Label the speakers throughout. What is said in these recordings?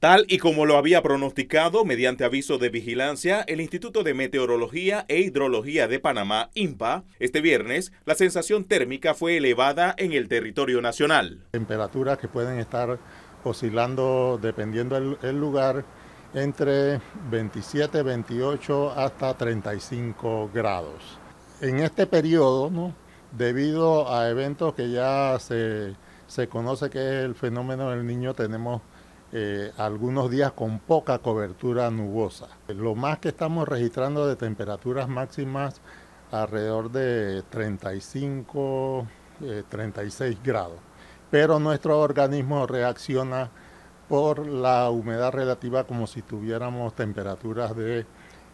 Speaker 1: Tal y como lo había pronosticado mediante aviso de vigilancia, el Instituto de Meteorología e Hidrología de Panamá, INPA, este viernes la sensación térmica fue elevada en el territorio nacional.
Speaker 2: Temperaturas que pueden estar oscilando dependiendo del lugar entre 27, 28 hasta 35 grados. En este periodo, debido a eventos que ya se, se conoce que es el fenómeno del niño, tenemos eh, algunos días con poca cobertura nubosa. Lo más que estamos registrando de temperaturas máximas alrededor de 35, 36 eh, grados. Pero nuestro organismo reacciona por la humedad relativa como si tuviéramos temperaturas de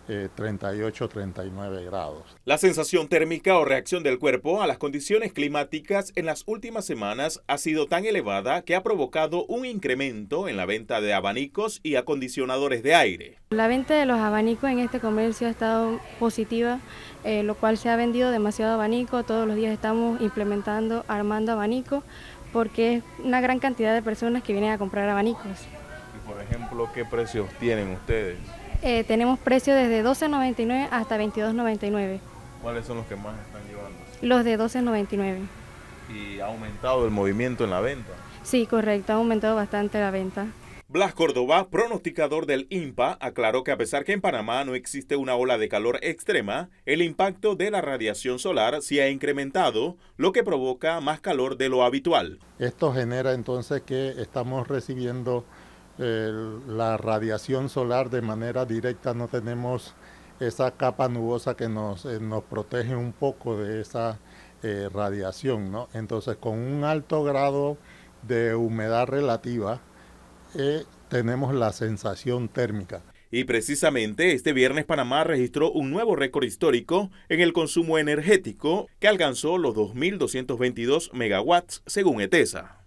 Speaker 2: 38-39 eh, grados.
Speaker 1: La sensación térmica o reacción del cuerpo a las condiciones climáticas en las últimas semanas ha sido tan elevada que ha provocado un incremento en la venta de abanicos y acondicionadores de aire.
Speaker 3: La venta de los abanicos en este comercio ha estado positiva, eh, lo cual se ha vendido demasiado abanico, todos los días estamos implementando, armando abanicos, porque es una gran cantidad de personas que vienen a comprar abanicos.
Speaker 1: Y por ejemplo, ¿qué precios tienen ustedes?
Speaker 3: Eh, tenemos precios desde 12.99 hasta 22.99.
Speaker 1: ¿Cuáles son los que más están llevando?
Speaker 3: Los de 12.99.
Speaker 1: ¿Y ha aumentado el movimiento en la venta?
Speaker 3: Sí, correcto, ha aumentado bastante la venta.
Speaker 1: Blas Córdoba, pronosticador del INPA, aclaró que a pesar que en Panamá no existe una ola de calor extrema, el impacto de la radiación solar se ha incrementado, lo que provoca más calor de lo habitual.
Speaker 2: Esto genera entonces que estamos recibiendo la radiación solar de manera directa, no tenemos esa capa nubosa que nos, eh, nos protege un poco de esa eh, radiación. ¿no? Entonces, con un alto grado de humedad relativa, eh, tenemos la sensación térmica.
Speaker 1: Y precisamente este viernes Panamá registró un nuevo récord histórico en el consumo energético que alcanzó los 2.222 megawatts según ETESA.